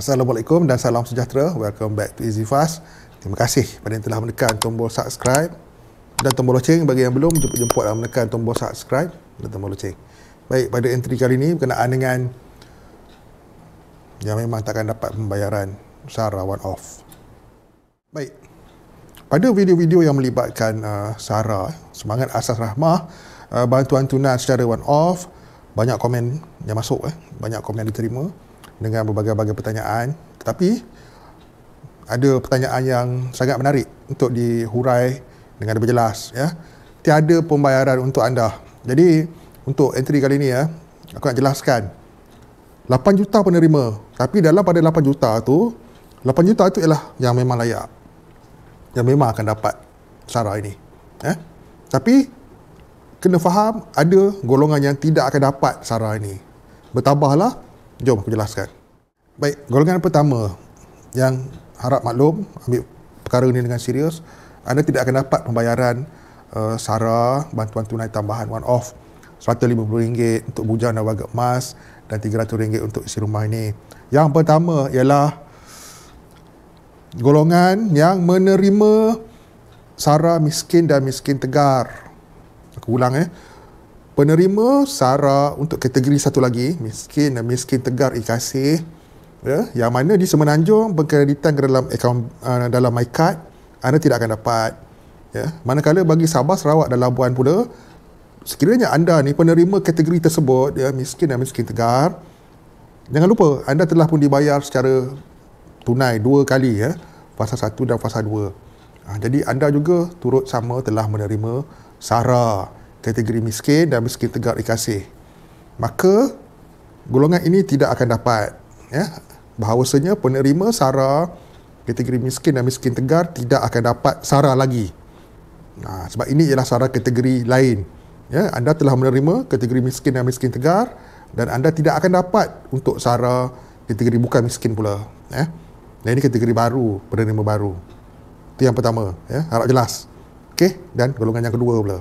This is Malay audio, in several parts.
Assalamualaikum dan salam sejahtera. Welcome back to Easy Fast. Terima kasih pada yang telah menekan tombol subscribe dan tombol loceng bagi yang belum jumpa jemput dan menekan tombol subscribe dan tombol loceng. Baik, pada entry kali ini berkenaan dengan yang memang takkan dapat pembayaran SARA one off. Baik, pada video-video yang melibatkan uh, SARA, semangat asas rahmah, uh, bantuan tunai secara one off, banyak komen yang masuk, eh. banyak komen yang diterima dengan berbagai-bagai pertanyaan tetapi ada pertanyaan yang sangat menarik untuk dihurai dengan lebih jelas ya. Tiada pembayaran untuk anda. Jadi untuk entry kali ini ya, aku nak jelaskan 8 juta penerima tapi dalam pada 8 juta tu 8 juta tu ialah yang memang layak yang memang akan dapat sara ini eh? tapi kena faham ada golongan yang tidak akan dapat sara ini bertambahlah jom aku jelaskan Baik, golongan pertama yang harap maklum ambil perkara ini dengan serius, anda tidak akan dapat pembayaran uh, SARA, bantuan tunai tambahan one off RM150 untuk bujang dan warga emas dan RM300 untuk isi rumah ini. Yang pertama ialah golongan yang menerima SARA miskin dan miskin tegar. Aku ulang eh. Penerima SARA untuk kategori satu lagi, miskin dan miskin tegar ikasih ya yang mana di semenanjung pengkreditan ke dalam akaun uh, dalam MyCard anda tidak akan dapat ya manakala bagi Sabah Sarawak dan Labuan pula sekiranya anda ni penerima kategori tersebut ya miskin dan miskin tegar jangan lupa anda telah pun dibayar secara tunai dua kali ya fasa satu dan fasa dua. ha, jadi anda juga turut sama telah menerima SARA kategori miskin dan miskin tegar dikasih maka golongan ini tidak akan dapat ya bahawasanya penerima sara kategori miskin dan miskin tegar tidak akan dapat sara lagi nah ha, sebab ini ialah sara kategori lain ya anda telah menerima kategori miskin dan miskin tegar dan anda tidak akan dapat untuk sara kategori bukan miskin pula ya dan ini kategori baru penerima baru itu yang pertama ya harap jelas Okay dan golongan yang kedua pula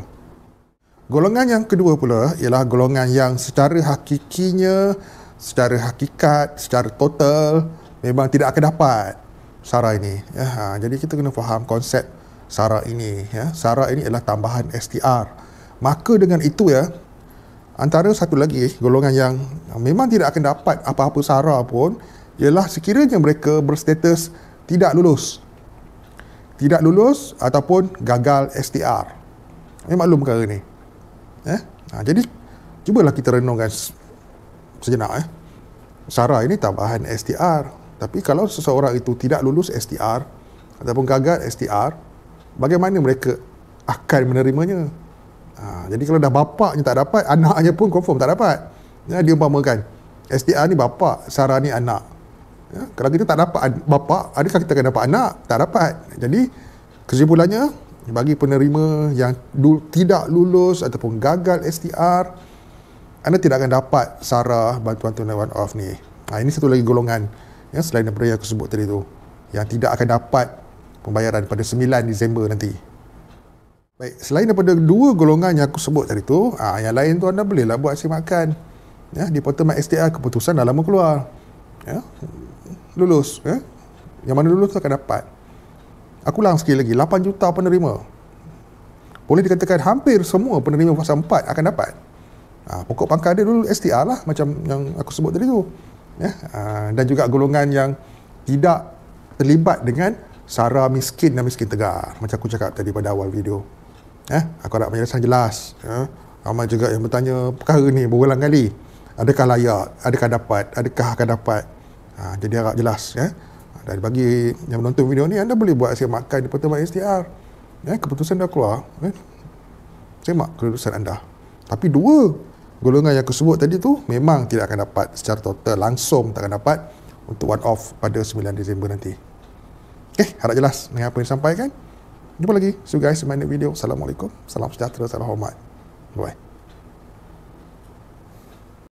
Golongan yang kedua pula ialah golongan yang secara hakikinya secara hakikat, secara total memang tidak akan dapat SARA ini. Ya, ha, jadi kita kena faham konsep SARA ini. Ya. SARA ini adalah tambahan STR. Maka dengan itu ya, antara satu lagi golongan yang memang tidak akan dapat apa-apa SARA pun ialah sekiranya mereka berstatus tidak lulus. Tidak lulus ataupun gagal STR. Ini maklum perkara ini. Ya? Ha, jadi, cubalah kita renungkan sejenak eh. sarah ini tambahan STR. Tapi kalau seseorang itu tidak lulus STR ataupun gagal STR, bagaimana mereka akan menerimanya? Ha, jadi kalau dah bapaknya tak dapat, anaknya pun confirm tak dapat. Ya, dia umpamakan, STR ni bapak, sarah ni anak. Ya, kalau kita tak dapat bapak, adakah kita akan dapat anak? Tak dapat. Jadi kesimpulannya, bagi penerima yang tidak lulus ataupun gagal STR, anda tidak akan dapat SARA bantuan tunai one off ni. Ha, ini satu lagi golongan yang selain daripada yang aku sebut tadi tu yang tidak akan dapat pembayaran pada 9 Disember nanti. Baik, selain daripada dua golongan yang aku sebut tadi tu, ha, yang lain tu anda bolehlah buat hasil makan. Ya, di portal My STR keputusan dah lama keluar. Ya, lulus. Ya. Yang mana lulus tu akan dapat. Aku ulang sekali lagi, 8 juta penerima. Boleh dikatakan hampir semua penerima fasa 4 akan dapat. Ha, pokok pangkal dia dulu STR lah macam yang aku sebut tadi tu. Ya? Ha, dan juga golongan yang tidak terlibat dengan sara miskin dan miskin tegar. Macam aku cakap tadi pada awal video. Ya? Aku harap penjelasan jelas. Ya? Ramai juga yang bertanya perkara ni berulang kali. Adakah layak? Adakah dapat? Adakah akan dapat? Ha, jadi harap jelas. Ya? Dan bagi yang menonton video ni, anda boleh buat asyik makan di pertama STR. Ya? Keputusan dah keluar. Ya? Semak keputusan anda. Tapi dua golongan yang aku sebut tadi tu memang tidak akan dapat secara total langsung tak akan dapat untuk one off pada 9 Disember nanti. Okey, harap jelas dengan apa yang disampaikan. Jumpa lagi. See you guys in my next video. Assalamualaikum. Salam sejahtera. Salam hormat. Bye-bye.